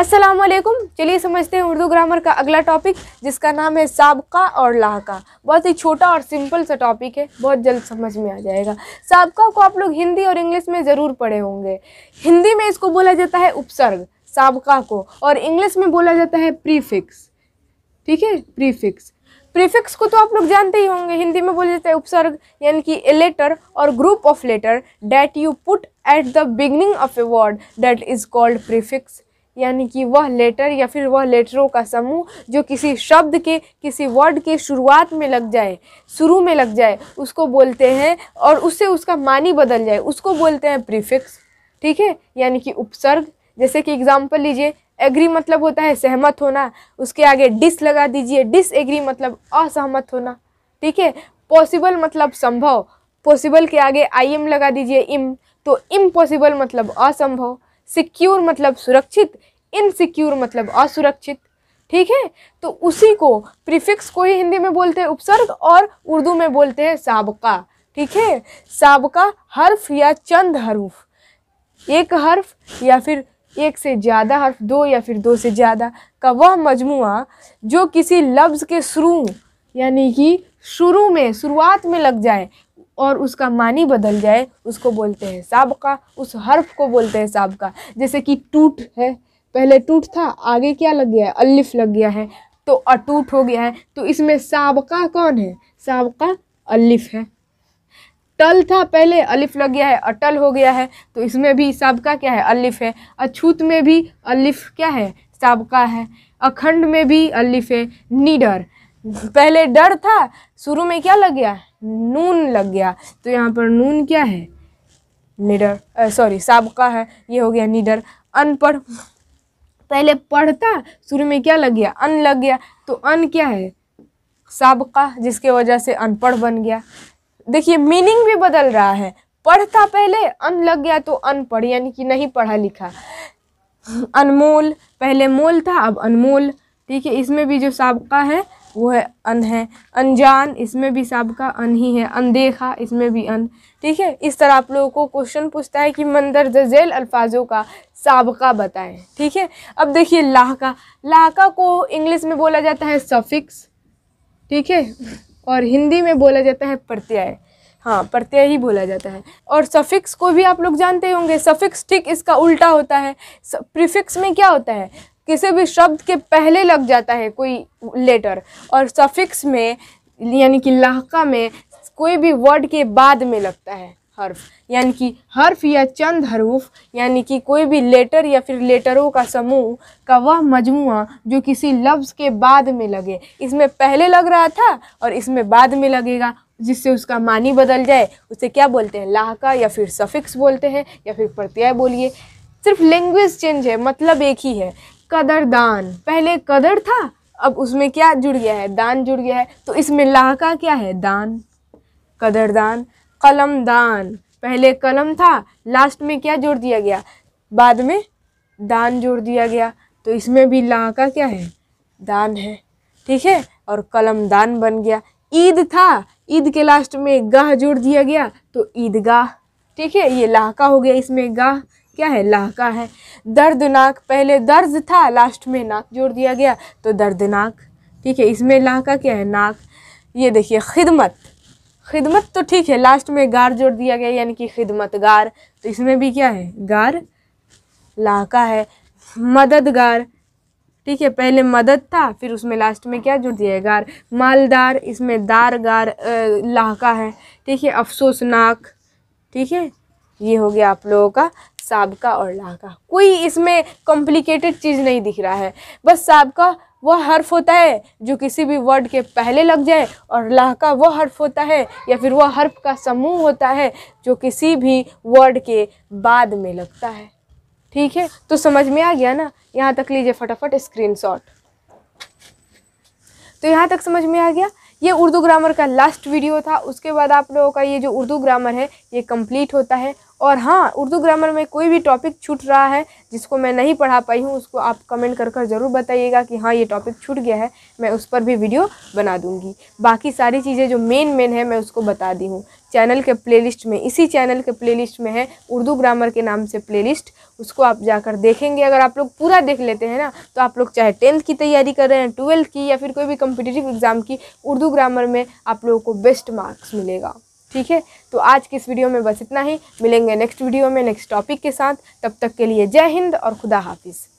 असलकुम चलिए समझते हैं उर्दू ग्रामर का अगला टॉपिक जिसका नाम है सबका और लाहका बहुत ही छोटा और सिंपल सा टॉपिक है बहुत जल्द समझ में आ जाएगा सबका को आप लोग हिंदी और इंग्लिश में ज़रूर पढ़े होंगे हिंदी में इसको बोला जाता है उपसर्ग सबका को और इंग्लिश में बोला जाता है प्रीफिक्स ठीक है प्रीफिक्स प्रीफिक्स को तो आप लोग जानते ही होंगे हिंदी में बोला जाता है उपसर्ग यानी कि ए लेटर और group of letter that you put at the beginning of a word that is called prefix यानी कि वह लेटर या फिर वह लेटरों का समूह जो किसी शब्द के किसी वर्ड के शुरुआत में लग जाए शुरू में लग जाए उसको बोलते हैं और उससे उसका मानी बदल जाए उसको बोलते हैं प्रीफिक्स ठीक है यानी कि उपसर्ग जैसे कि एग्जाम्पल लीजिए एग्री मतलब होता है सहमत होना उसके आगे डिस लगा दीजिए डिस एग्री मतलब असहमत होना ठीक है पॉसिबल मतलब संभव पॉसिबल के आगे आई एम लगा दीजिए इम तो इम्पॉसिबल मतलब असंभव सिक्योर मतलब सुरक्षित इनसिक्योर मतलब असुरक्षित ठीक है तो उसी को प्रीफिक्स को ही हिंदी में बोलते हैं उपसर्ग और उर्दू में बोलते हैं सबका ठीक है सबका हर्फ या चंद हरूफ एक हर्फ या फिर एक से ज़्यादा हर्फ दो या फिर दो से ज़्यादा का वह मजमु जो किसी लफ्ज़ के शुरू यानी कि शुरू में शुरुआत में लग जाए और उसका मानी बदल जाए उसको बोलते हैं सबका उस हर्फ को बोलते हैं सबका जैसे कि टूट है पहले टूट था आगे क्या लग गया है अलिफ लग गया है तो अटूट हो गया है तो इसमें सबका कौन है सबका अलिफ है टल था पहले अलिफ लग गया है अटल हो गया है तो इसमें भी सबका क्या है अलिफ है अछूत में भी अलिफ क्या है सबका है अखंड में भी अलिफ है निडर पहले डर था शुरू में क्या लग गया नून लग गया तो यहाँ पर नून क्या है निडर सॉरी सबका है ये हो गया निडर अनपढ़ पहले पढ़ता शुरू में क्या लग गया अन लग गया तो अन क्या है सबका जिसके वजह से अनपढ़ बन गया देखिए मीनिंग भी बदल रहा है पढ़ता पहले अन लग गया तो अनपढ़ यानी कि नहीं पढ़ा लिखा अनमोल पहले मोल था अब अनमोल ठीक है इसमें भी जो सबका है वो है अन है अनजान इसमें भी सबका अन ही है अनदेखा इसमें भी अन ठीक है इस तरह आप लोगों को क्वेश्चन पूछता है कि मंदर जजेल अल्फाजों का सबका बताएं ठीक है अब देखिए लाह का लाह का को इंग्लिश में बोला जाता है सफिक्स ठीक है और हिंदी में बोला जाता है प्रत्यय हाँ प्रत्यय ही बोला जाता है और सफिक्स को भी आप लोग जानते होंगे सफिक्स ठीक इसका उल्टा होता है प्रीफिक्स में क्या होता है किसी भी शब्द के पहले लग जाता है कोई लेटर और सफिक्स में यानी कि लहका में कोई भी वर्ड के बाद में लगता है हर्फ यानी कि हर्फ या चंद हरूफ यानी कि कोई भी लेटर या फिर लेटरों का समूह का वह मजमु जो किसी लफ्ज़ के बाद में लगे इसमें पहले लग रहा था और इसमें बाद में लगेगा जिससे उसका मानी बदल जाए उसे क्या बोलते हैं लाहका या फिर सफिक्स बोलते हैं या फिर प्रत्यय बोलिए सिर्फ लैंग्वेज चेंज है मतलब एक ही है कदर दान पहले कदर था अब उसमें क्या जुड़ गया है दान जुड़ गया है तो इसमें लाह का क्या है दान कदरदान कलम दान पहले कलम था लास्ट में क्या जोड़ दिया गया बाद में दान जोड़ दिया गया तो इसमें भी लाह का क्या है दान है ठीक है और कलम दान बन गया ईद था ईद के लास्ट में गाह जोड़ दिया गया तो ईदगाह ठीक है ये लाह का हो गया इसमें गाह क्या है लाह का है दर्दनाक पहले दर्द था लास्ट में नाक जोड़ दिया गया तो दर्दनाक ठीक है इसमें लाह का क्या है नाक ये देखिए खिदमत खिदमत तो ठीक है लास्ट में गार जोड़ दिया गया यानी कि खिदमतगार तो इसमें भी क्या है गार लाह का है मददगार ठीक है पहले मदद था फिर उसमें लास्ट में क्या जुड़ दिया है गार मालदार इसमें दार गार लाह का है ठीक है अफसोसनाक ठीक है ये हो गया आप लोगों का सबका और ला का कोई इसमें कॉम्प्लिकेटेड चीज़ नहीं दिख रहा है बस सबका वह हर्फ होता है जो किसी भी वर्ड के पहले लग जाए और लाका का वह हर्फ होता है या फिर वह हर्फ का समूह होता है जो किसी भी वर्ड के बाद में लगता है ठीक है तो समझ में आ गया ना यहाँ तक लीजिए फटाफट शॉट तो यहाँ तक समझ में आ गया ये उर्दू ग्रामर का लास्ट वीडियो था उसके बाद आप लोगों का ये जो उर्दू ग्रामर है ये कंप्लीट होता है और हाँ उर्दू ग्रामर में कोई भी टॉपिक छूट रहा है जिसको मैं नहीं पढ़ा पाई हूँ उसको आप कमेंट कर कर ज़रूर बताइएगा कि हाँ ये टॉपिक छूट गया है मैं उस पर भी वीडियो बना दूँगी बाकी सारी चीज़ें जो मेन मेन है मैं उसको बता दी हूँ चैनल के प्लेलिस्ट में इसी चैनल के प्लेलिस्ट में है उर्दू ग्रामर के नाम से प्लेलिस्ट उसको आप जाकर देखेंगे अगर आप लोग पूरा देख लेते हैं ना तो आप लोग चाहे टेंथ की तैयारी कर रहे हैं ट्वेल्थ की या फिर कोई भी कम्पिटिटिव एग्ज़ाम की उर्दू ग्रामर में आप लोगों को बेस्ट मार्क्स मिलेगा ठीक है तो आज के इस वीडियो में बस इतना ही मिलेंगे नेक्स्ट वीडियो में नेक्स्ट टॉपिक के साथ तब तक के लिए जय हिंद और खुदा हाफिज़